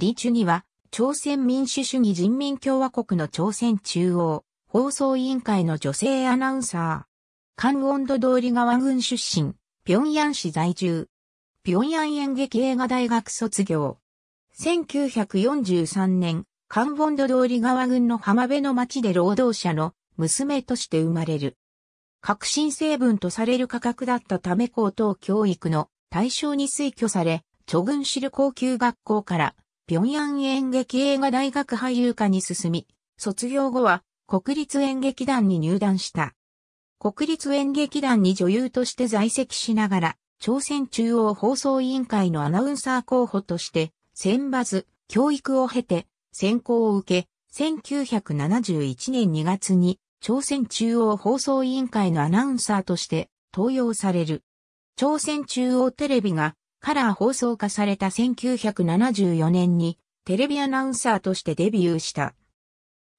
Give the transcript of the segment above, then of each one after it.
李チュギは、朝鮮民主主義人民共和国の朝鮮中央放送委員会の女性アナウンサー。関温度通り川郡出身、平壌市在住。平壌演劇映画大学卒業。1943年、関温度通り川郡の浜辺の町で労働者の娘として生まれる。革新成分とされる価格だったため高等教育の対象に推挙され、著軍知る高級学校から平壌演劇映画大学俳優科に進み、卒業後は国立演劇団に入団した。国立演劇団に女優として在籍しながら、朝鮮中央放送委員会のアナウンサー候補として、選抜、教育を経て、選考を受け、1971年2月に、朝鮮中央放送委員会のアナウンサーとして、登用される。朝鮮中央テレビがカラー放送化された1974年にテレビアナウンサーとしてデビューした。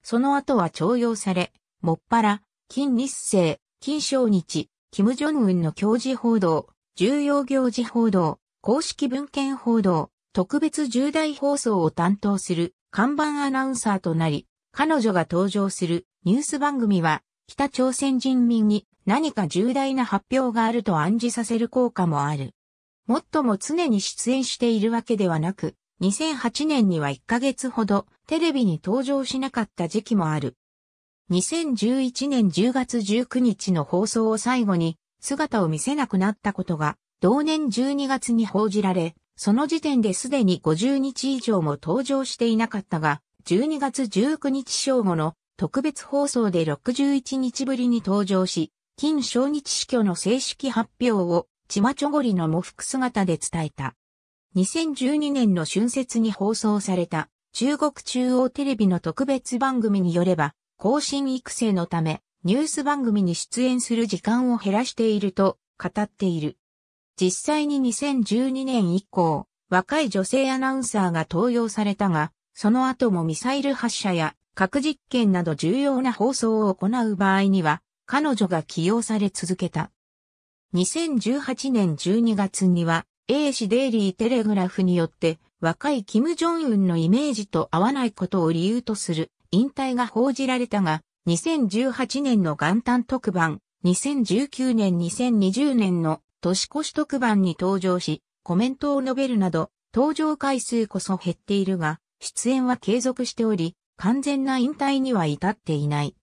その後は徴用され、もっぱら、金日成、金正日、金正恩の教授報道、重要行事報道、公式文献報道、特別重大放送を担当する看板アナウンサーとなり、彼女が登場するニュース番組は、北朝鮮人民に何か重大な発表があると暗示させる効果もある。もっとも常に出演しているわけではなく、2008年には1ヶ月ほどテレビに登場しなかった時期もある。2011年10月19日の放送を最後に姿を見せなくなったことが同年12月に報じられ、その時点ですでに50日以上も登場していなかったが、12月19日正午の特別放送で61日ぶりに登場し、金正日死去の正式発表をチマチョゴリの喪服姿で伝えた。2012年の春節に放送された中国中央テレビの特別番組によれば、更新育成のためニュース番組に出演する時間を減らしていると語っている。実際に2012年以降、若い女性アナウンサーが登用されたが、その後もミサイル発射や核実験など重要な放送を行う場合には、彼女が起用され続けた。2018年12月には、英氏デイリーテレグラフによって、若いキム・ジョンウンのイメージと合わないことを理由とする引退が報じられたが、2018年の元旦特番、2019年2020年の年越し特番に登場し、コメントを述べるなど、登場回数こそ減っているが、出演は継続しており、完全な引退には至っていない。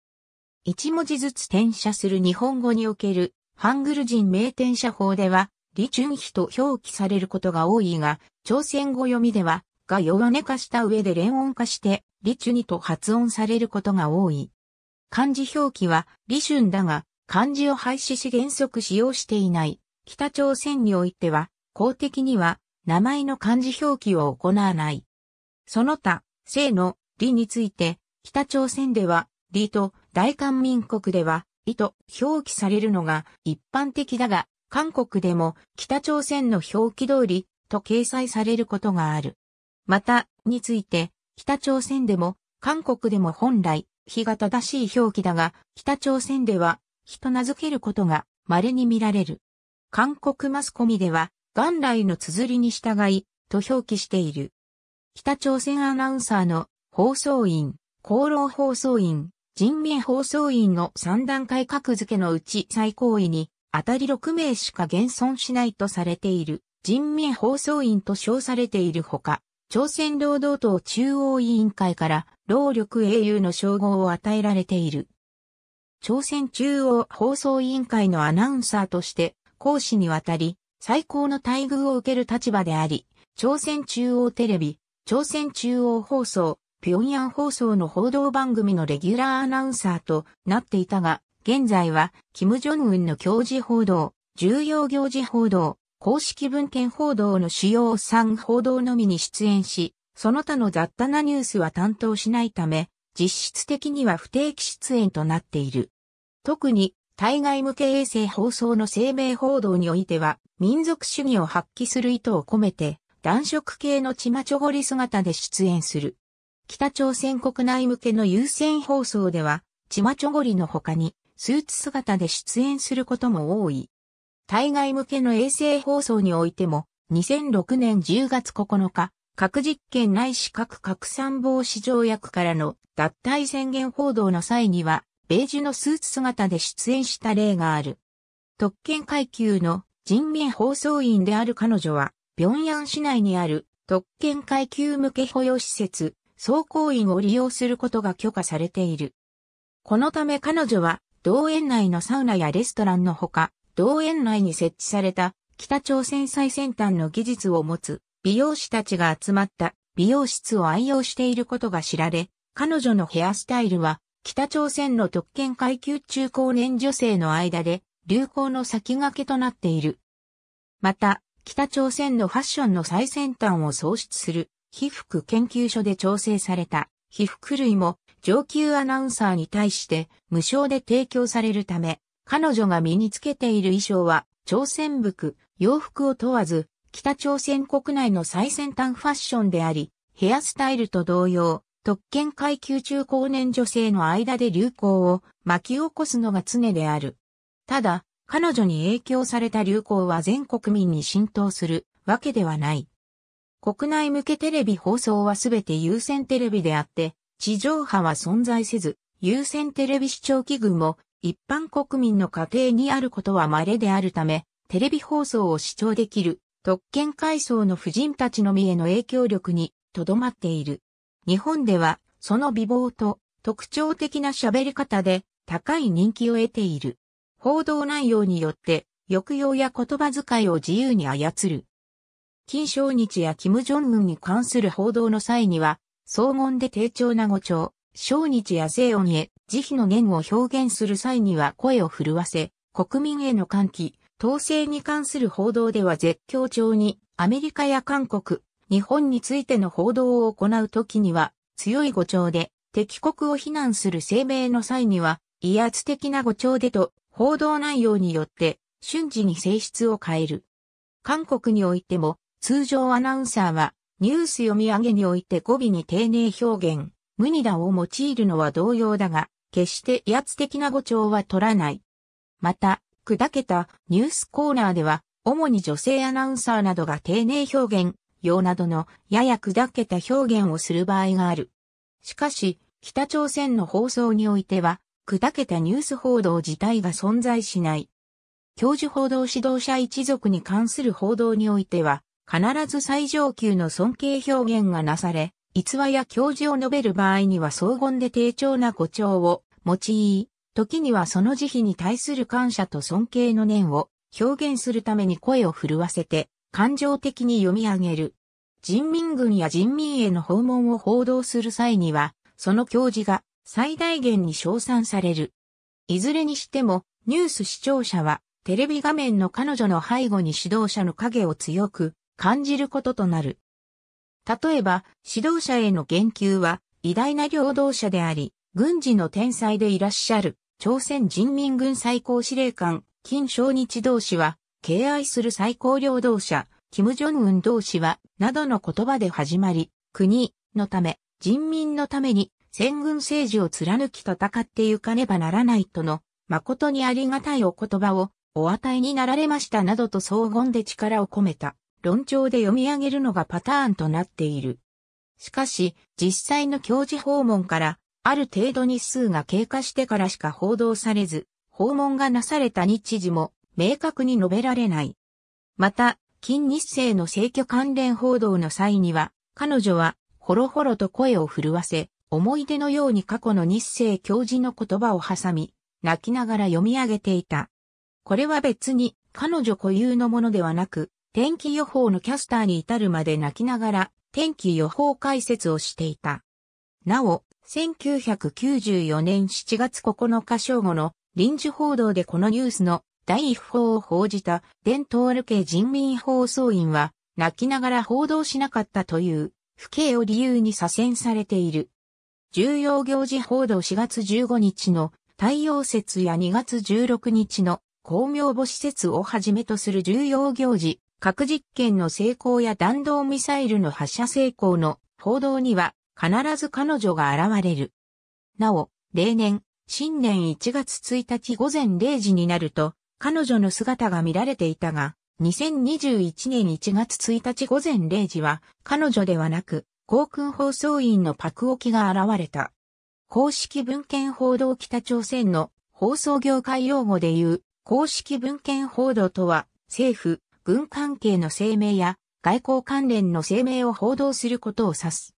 一文字ずつ転写する日本語におけるハングル人名店社法では、李春妃と表記されることが多いが、朝鮮語読みでは、が弱音化した上で連音化して、李春にと発音されることが多い。漢字表記は、李春だが、漢字を廃止し原則使用していない。北朝鮮においては、公的には、名前の漢字表記を行わない。その他、姓の、李について、北朝鮮では、李と大韓民国では、意と表記されるのが一般的だが、韓国でも北朝鮮の表記通りと掲載されることがある。また、について、北朝鮮でも韓国でも本来、日が正しい表記だが、北朝鮮では、日と名付けることが稀に見られる。韓国マスコミでは、元来の綴りに従い、と表記している。北朝鮮アナウンサーの放送員、厚労放送員、人民放送員の3段階格付けのうち最高位に、あたり6名しか現存しないとされている、人民放送員と称されているほか、朝鮮労働党中央委員会から、労力英雄の称号を与えられている。朝鮮中央放送委員会のアナウンサーとして、講師にわたり、最高の待遇を受ける立場であり、朝鮮中央テレビ、朝鮮中央放送、平壌放送の報道番組のレギュラーアナウンサーとなっていたが、現在は、金正恩の教示報道、重要行事報道、公式文献報道の主要3報道のみに出演し、その他の雑多なニュースは担当しないため、実質的には不定期出演となっている。特に、対外向け衛星放送の声明報道においては、民族主義を発揮する意図を込めて、暖色系のチマチョゴリ姿で出演する。北朝鮮国内向けの優先放送では、チマチョゴリの他に、スーツ姿で出演することも多い。対外向けの衛星放送においても、2006年10月9日、核実験ないし核拡散防止条約からの脱退宣言報道の際には、ベージュのスーツ姿で出演した例がある。特権階級の人民放送員である彼女は、平壌市内にある特権階級向け保養施設、走行員を利用することが許可されている。このため彼女は、同園内のサウナやレストランのほか、同園内に設置された北朝鮮最先端の技術を持つ美容師たちが集まった美容室を愛用していることが知られ、彼女のヘアスタイルは北朝鮮の特権階級中高年女性の間で流行の先駆けとなっている。また、北朝鮮のファッションの最先端を創出する被服研究所で調整された被服類も上級アナウンサーに対して無償で提供されるため、彼女が身につけている衣装は朝鮮服、洋服を問わず、北朝鮮国内の最先端ファッションであり、ヘアスタイルと同様、特権階級中高年女性の間で流行を巻き起こすのが常である。ただ、彼女に影響された流行は全国民に浸透するわけではない。国内向けテレビ放送はすべて有線テレビであって、地上波は存在せず、有線テレビ視聴器具も一般国民の家庭にあることは稀であるため、テレビ放送を視聴できる特権階層の婦人たちのみへの影響力にとどまっている。日本ではその美貌と特徴的な喋り方で高い人気を得ている。報道内容によって抑揚や言葉遣いを自由に操る。金正日や金正恩に関する報道の際には、荘厳で低調な語調、正日や西恩へ慈悲の念を表現する際には声を震わせ、国民への歓喜、統制に関する報道では絶叫調に、アメリカや韓国、日本についての報道を行うときには、強い語調で、敵国を非難する声明の際には、威圧的な語調でと、報道内容によって、瞬時に性質を変える。韓国においても、通常アナウンサーは、ニュース読み上げにおいて語尾に丁寧表現、無二だを用いるのは同様だが、決して威圧的な語調は取らない。また、砕けたニュースコーナーでは、主に女性アナウンサーなどが丁寧表現、用などのやや砕けた表現をする場合がある。しかし、北朝鮮の放送においては、砕けたニュース報道自体が存在しない。教授報道指導者一族に関する報道においては、必ず最上級の尊敬表現がなされ、逸話や教授を述べる場合には荘厳で低調な誇張を用い、時にはその慈悲に対する感謝と尊敬の念を表現するために声を震わせて感情的に読み上げる。人民軍や人民への訪問を報道する際には、その教授が最大限に称賛される。いずれにしても、ニュース視聴者は、テレビ画面の彼女の背後に指導者の影を強く感じることとなる。例えば、指導者への言及は、偉大な領導者であり、軍事の天才でいらっしゃる、朝鮮人民軍最高司令官、金正日同士は、敬愛する最高領導者、金正恩同士は、などの言葉で始まり、国のため、人民のために、戦軍政治を貫き戦ってゆかねばならないとの、誠にありがたいお言葉を、お与えになられましたなどと荘厳で力を込めた。論調で読み上げるのがパターンとなっている。しかし、実際の教授訪問から、ある程度日数が経過してからしか報道されず、訪問がなされた日時も明確に述べられない。また、金日成の政挙関連報道の際には、彼女は、ほろほろと声を震わせ、思い出のように過去の日生教授の言葉を挟み、泣きながら読み上げていた。これは別に彼女固有のものではなく、天気予報のキャスターに至るまで泣きながら天気予報解説をしていた。なお、1994年7月9日正午の臨時報道でこのニュースの第一報を報じた伝統ルケ人民放送員は泣きながら報道しなかったという不敬を理由に左遷されている。重要行事報道4月15日の太陽節や2月16日の公明母施設をはじめとする重要行事、核実験の成功や弾道ミサイルの発射成功の報道には必ず彼女が現れる。なお、例年、新年1月1日午前0時になると、彼女の姿が見られていたが、2021年1月1日午前0時は、彼女ではなく、航空放送員のパクオキが現れた。公式文献報道北朝鮮の放送業界用語で言う、公式文献報道とは、政府、軍関係の声明や外交関連の声明を報道することを指す。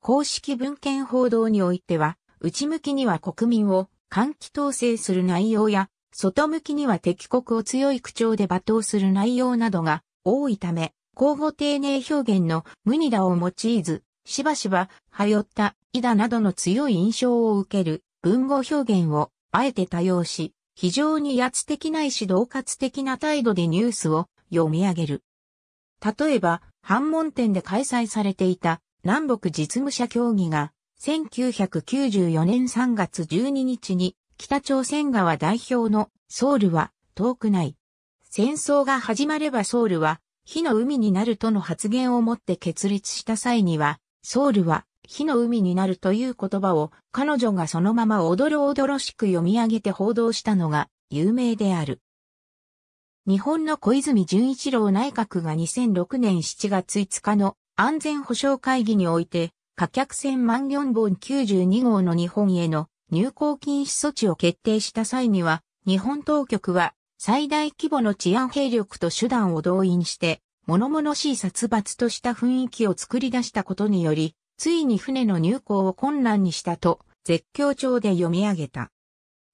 公式文献報道においては、内向きには国民を換気統制する内容や、外向きには敵国を強い口調で罵倒する内容などが多いため、交互丁寧表現の無ニだを用いず、しばしば、はよった、いだなどの強い印象を受ける文語表現をあえて多用し、非常に威圧的ないし同喝的な態度でニュースを読み上げる。例えば、反問店で開催されていた南北実務者協議が1994年3月12日に北朝鮮側代表のソウルは遠くない。戦争が始まればソウルは火の海になるとの発言をもって決裂した際にはソウルは火の海になるという言葉を彼女がそのままおどろおどろしく読み上げて報道したのが有名である。日本の小泉純一郎内閣が2006年7月5日の安全保障会議において、火客船万元本92号の日本への入港禁止措置を決定した際には、日本当局は最大規模の治安兵力と手段を動員して、物々しい殺伐とした雰囲気を作り出したことにより、ついに船の入港を困難にしたと、絶叫帳で読み上げた。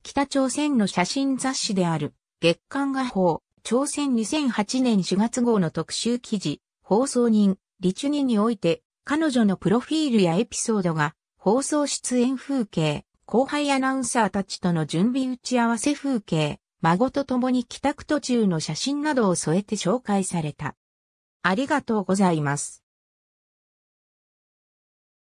北朝鮮の写真雑誌である、月刊画報、朝鮮2008年4月号の特集記事、放送人、リチュニにおいて、彼女のプロフィールやエピソードが、放送出演風景、後輩アナウンサーたちとの準備打ち合わせ風景、孫と共に帰宅途中の写真などを添えて紹介された。ありがとうございます。